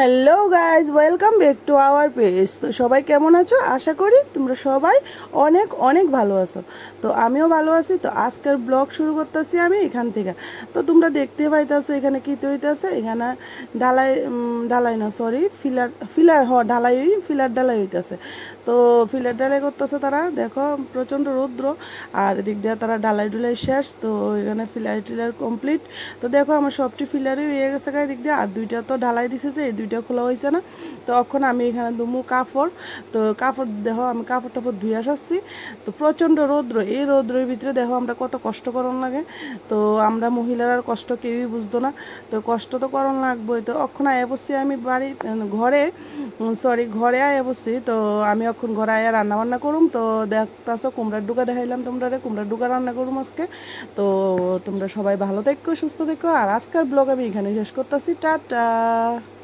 hello guys welcome back to our page তো সবাই কেমন আছো আশা করি তোমরা সবাই অনেক অনেক ভালো আছো তো আমিও ভালো আছি তো আজকের ব্লগ শুরু করতেছি আমি এখান থেকে তো তোমরা দেখতে পাইতেছো এখানে কী হইতেছে এখানে ঢালাই ঢালাই না সরি ফিলার ফিলার হ ঢালাই ফিলার ঢালাই হইতেছে তো ফিলার ঢালাই করতেছে তারা দেখো প্রচণ্ড রৌদ্র আর এদিক দিয়ে তারা ঢালাই ঢুলাই শেষ তো এখানে ফিলার টিলার কমপ্লিট তো দেখো আমার সবটি ফিলারই হয়ে গেছে দিক দিয়ে আর দুইটা তো ঢালাই দিছে যে এই দুইটা খোলা হয়েছে না তখন আমি এখানে দুমু কাপড় তো কাপড় দেখো আমি কাপড় টাপড় ধুয়ে আসাচ্ছি তো প্রচণ্ড রৌদ্র এই রৌদ্রের ভিতরে দেখো আমরা কত কষ্ট করণ লাগে তো আমরা মহিলার কষ্ট কেউই বুঝতো না তো কষ্ট তো করণ লাগবোই তো অক্ষণ আয় বসছি আমি বাড়ি ঘরে সরি ঘরে আয় বসছি তো আমি অক্ষণ ঘরে আয়া বান্না করুম তো দেখতাছো কুমড়ার ডুকা দেখাইলাম তোমরা রে কুমড়ার ডুকা রান্না করুম আজকে তো তোমরা সবাই ভালো থেকো সুস্থ থেকো আর আজকের ব্লগ আমি এখানে শেষ করতেছি টাটা